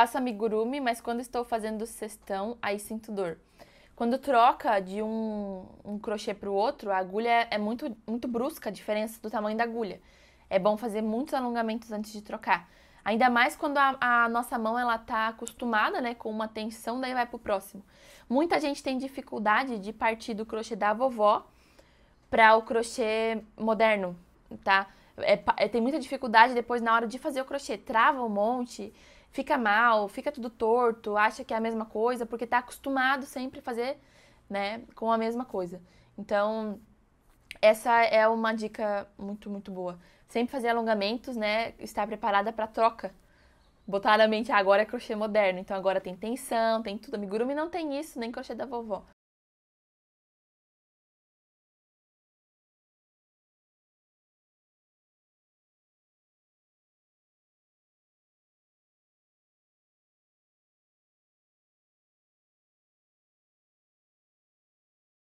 Faço amigurumi, mas quando estou fazendo cestão, aí sinto dor. Quando troca de um, um crochê para o outro, a agulha é, é muito, muito brusca a diferença do tamanho da agulha. É bom fazer muitos alongamentos antes de trocar. Ainda mais quando a, a nossa mão ela tá acostumada, né, com uma tensão, daí vai pro próximo. Muita gente tem dificuldade de partir do crochê da vovó para o crochê moderno, tá? É, é, tem muita dificuldade depois na hora de fazer o crochê, trava um monte, fica mal, fica tudo torto, acha que é a mesma coisa, porque está acostumado sempre a fazer né, com a mesma coisa. Então, essa é uma dica muito, muito boa. Sempre fazer alongamentos, né? Estar preparada para troca. Botar na mente, ah, agora é crochê moderno, então agora tem tensão, tem tudo. Amigurumi não tem isso, nem crochê da vovó.